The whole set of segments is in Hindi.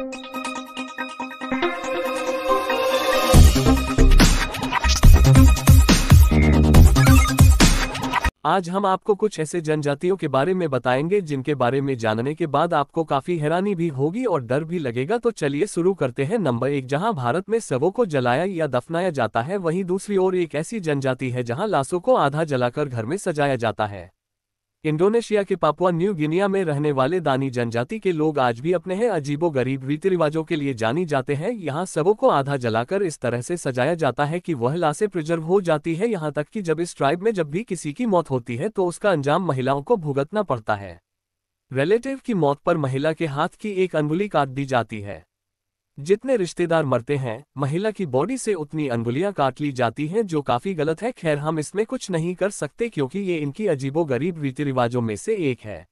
आज हम आपको कुछ ऐसे जनजातियों के बारे में बताएंगे जिनके बारे में जानने के बाद आपको काफी हैरानी भी होगी और डर भी लगेगा तो चलिए शुरू करते हैं नंबर एक जहां भारत में शवों को जलाया या दफनाया जाता है वहीं दूसरी ओर एक ऐसी जनजाति है जहां लाशों को आधा जलाकर घर में सजाया जाता है इंडोनेशिया के पापुआ न्यू गिनिया में रहने वाले दानी जनजाति के लोग आज भी अपने हैं अजीबो गरीब रीति रिवाजों के लिए जानी जाते हैं यहाँ सबों को आधा जलाकर इस तरह से सजाया जाता है कि वह लाशें प्रिजर्व हो जाती है यहाँ तक कि जब इस ट्राइब में जब भी किसी की मौत होती है तो उसका अंजाम महिलाओं को भुगतना पड़ता है रिलेटिव की मौत पर महिला के हाथ की एक अंगुली काट दी जाती है जितने रिश्तेदार मरते हैं महिला की बॉडी से उतनी अंगुलियां काट ली जाती हैं जो काफी गलत है खैर हम इसमें कुछ नहीं कर सकते क्योंकि ये इनकी अजीबो गरीब रीति रिवाजों में से एक है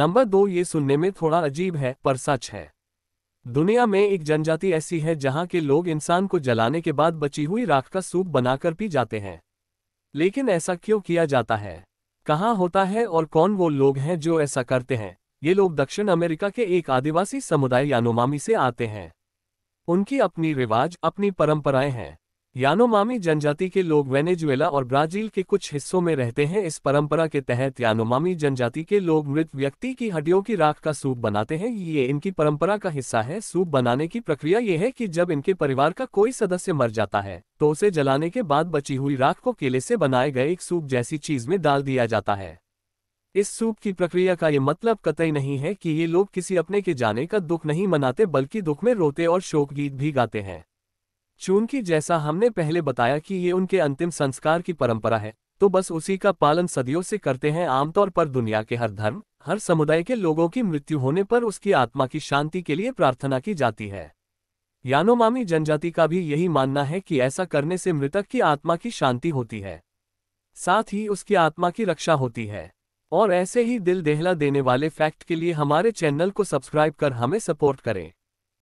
नंबर दो ये सुनने में थोड़ा अजीब है पर सच है दुनिया में एक जनजाति ऐसी है जहां के लोग इंसान को जलाने के बाद बची हुई राख का सूप बनाकर पी जाते हैं लेकिन ऐसा क्यों किया जाता है कहाँ होता है और कौन वो लोग हैं जो ऐसा करते हैं ये लोग दक्षिण अमेरिका के एक आदिवासी समुदाय यानोमामी से आते हैं उनकी अपनी रिवाज अपनी परंपराएं हैं यानोमामी जनजाति के लोग वेनेजुएला और ब्राजील के कुछ हिस्सों में रहते हैं इस परंपरा के तहत यानोमामी जनजाति के लोग मृत व्यक्ति की हड्डियों की राख का सूप बनाते हैं ये इनकी परंपरा का हिस्सा है सूप बनाने की प्रक्रिया ये है कि जब इनके परिवार का कोई सदस्य मर जाता है तो उसे जलाने के बाद बची हुई राख को केले से बनाए गए एक सूप जैसी चीज में डाल दिया जाता है इस सूप की प्रक्रिया का ये मतलब कतई नहीं है कि ये लोग किसी अपने के जाने का दुख नहीं मनाते बल्कि दुख में रोते और शोक गीत भी गाते हैं चूंकि जैसा हमने पहले बताया कि ये उनके अंतिम संस्कार की परंपरा है तो बस उसी का पालन सदियों से करते हैं आमतौर पर दुनिया के हर धर्म हर समुदाय के लोगों की मृत्यु होने पर उसकी आत्मा की शांति के लिए प्रार्थना की जाती है यानोमामी जनजाति का भी यही मानना है कि ऐसा करने से मृतक की आत्मा की शांति होती है साथ ही उसकी आत्मा की रक्षा होती है और ऐसे ही दिल दहला देने वाले फैक्ट के लिए हमारे चैनल को सब्सक्राइब कर हमें सपोर्ट करें